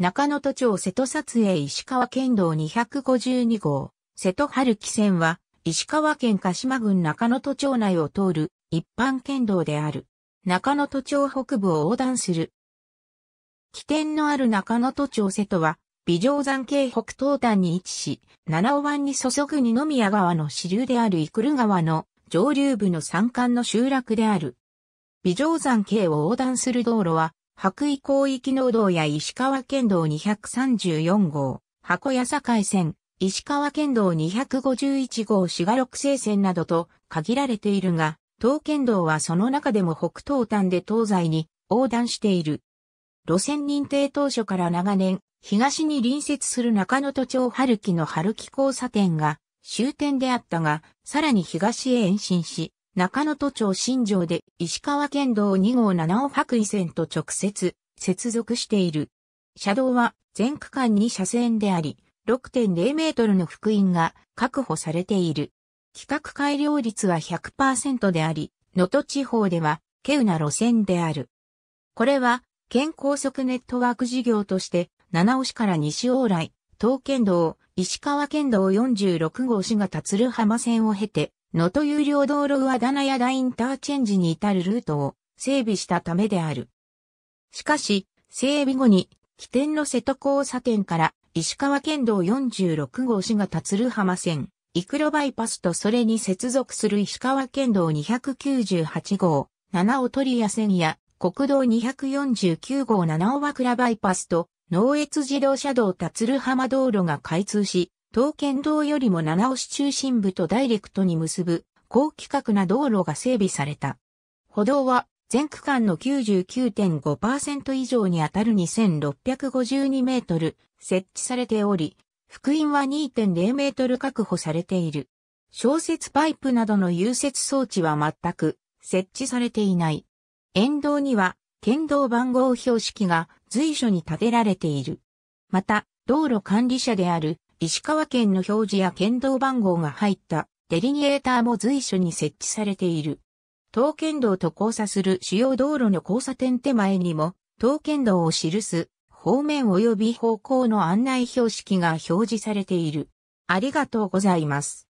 中野都庁瀬戸撮影石川県道252号、瀬戸春樹線は、石川県鹿島郡中野都庁内を通る一般県道である。中野都庁北部を横断する。起点のある中野都庁瀬戸は、美上山系北東端に位置し、七尾湾に注ぐ二宮川の支流であるル川の上流部の山間の集落である。美上山系を横断する道路は、白衣広域農道や石川県道234号、箱屋境線、石川県道251号滋賀六星線などと限られているが、東県道はその中でも北東端で東西に横断している。路線認定当初から長年、東に隣接する中野都庁春木の春木交差点が終点であったが、さらに東へ延伸し、中野都庁新城で石川県道2号7尾白衣線と直接接続している。車道は全区間に車線であり、6.0メートルの福音が確保されている。規格改良率は100%であり、能登地方では、稀有な路線である。これは、県高速ネットワーク事業として、七尾市から西往来、東県道、石川県道46号市がつる浜線を経て、野戸有料道路は棚屋田インターチェンジに至るルートを整備したためである。しかし、整備後に、起点の瀬戸交差点から石川県道46号市が鶴浜線、イクロバイパスとそれに接続する石川県道298号、七尾鳥屋線や国道249号七尾和倉バイパスと農越自動車道鶴浜道路が開通し、東県道よりも七尾市中心部とダイレクトに結ぶ高規格な道路が整備された。歩道は全区間の99.5%以上にあたる2652メートル設置されており、福音は2.0メートル確保されている。小雪パイプなどの融雪装置は全く設置されていない。沿道には県道番号標識が随所に建てられている。また、道路管理者である石川県の表示や県道番号が入ったデリニエーターも随所に設置されている。東県道と交差する主要道路の交差点手前にも、東県道を記す方面及び方向の案内標識が表示されている。ありがとうございます。